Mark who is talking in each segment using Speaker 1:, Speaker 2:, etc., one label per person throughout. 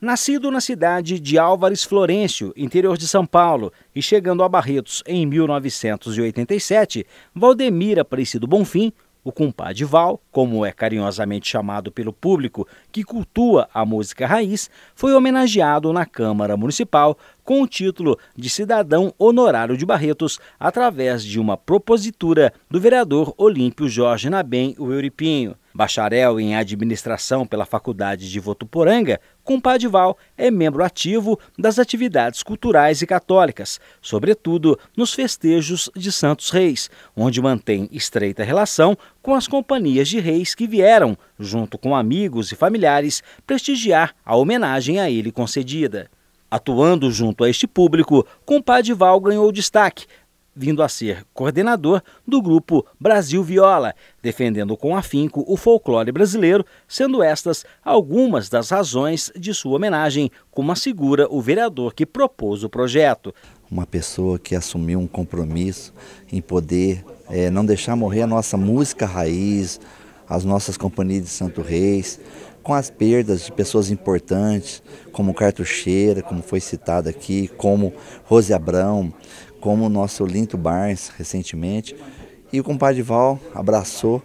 Speaker 1: Nascido na cidade de Álvares Florencio, interior de São Paulo, e chegando a Barretos em 1987, Valdemir Aparecido Bonfim, o compadre Val, como é carinhosamente chamado pelo público que cultua a música raiz, foi homenageado na Câmara Municipal com o título de Cidadão Honorário de Barretos, através de uma propositura do vereador Olímpio Jorge Nabem, o Euripinho. Bacharel em Administração pela Faculdade de Votuporanga, Compadival é membro ativo das atividades culturais e católicas, sobretudo nos festejos de Santos Reis, onde mantém estreita relação com as companhias de reis que vieram, junto com amigos e familiares, prestigiar a homenagem a ele concedida. Atuando junto a este público, Compadival ganhou destaque vindo a ser coordenador do grupo Brasil Viola, defendendo com afinco o folclore brasileiro, sendo estas algumas das razões de sua homenagem, como assegura o vereador que propôs o projeto.
Speaker 2: Uma pessoa que assumiu um compromisso em poder é, não deixar morrer a nossa música raiz, as nossas companhias de Santo Reis, com as perdas de pessoas importantes, como Cartucheira, como foi citado aqui, como Rose Abrão, como o nosso Linto Barnes recentemente. E o compadre Val abraçou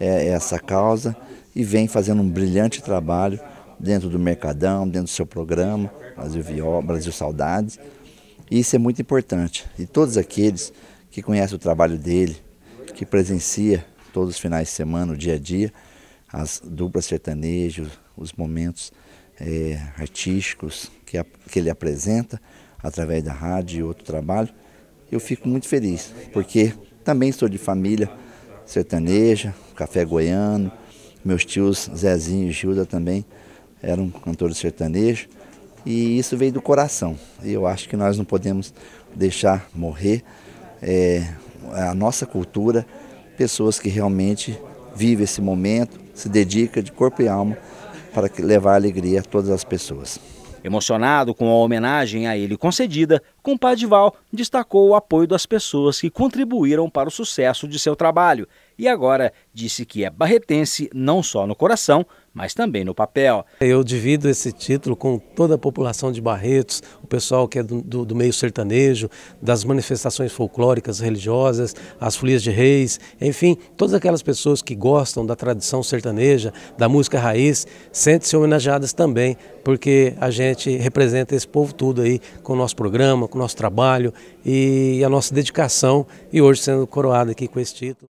Speaker 2: é, essa causa e vem fazendo um brilhante trabalho dentro do Mercadão, dentro do seu programa, Brasil, Viola, Brasil Saudades. E isso é muito importante. E todos aqueles que conhecem o trabalho dele, que presencia todos os finais de semana, o dia a dia, as duplas sertanejas, os momentos é, artísticos que, a, que ele apresenta através da rádio e outro trabalho. Eu fico muito feliz, porque também sou de família sertaneja, café goiano, meus tios Zezinho e Gilda também eram cantores sertanejos e isso veio do coração. E eu acho que nós não podemos deixar morrer é, a nossa cultura, pessoas que realmente vivem esse momento, se dedica de corpo e alma para levar alegria a todas as pessoas.
Speaker 1: Emocionado com a homenagem a ele concedida, com Padival destacou o apoio das pessoas que contribuíram para o sucesso de seu trabalho e agora disse que é barretense não só no coração, mas também no papel.
Speaker 3: Eu divido esse título com toda a população de Barretos, o pessoal que é do, do, do meio sertanejo, das manifestações folclóricas, religiosas, as folias de reis, enfim, todas aquelas pessoas que gostam da tradição sertaneja, da música raiz, sentem-se homenageadas também, porque a gente representa esse povo tudo aí com o nosso programa, com o nosso trabalho e a nossa dedicação e hoje sendo coroado aqui com esse título.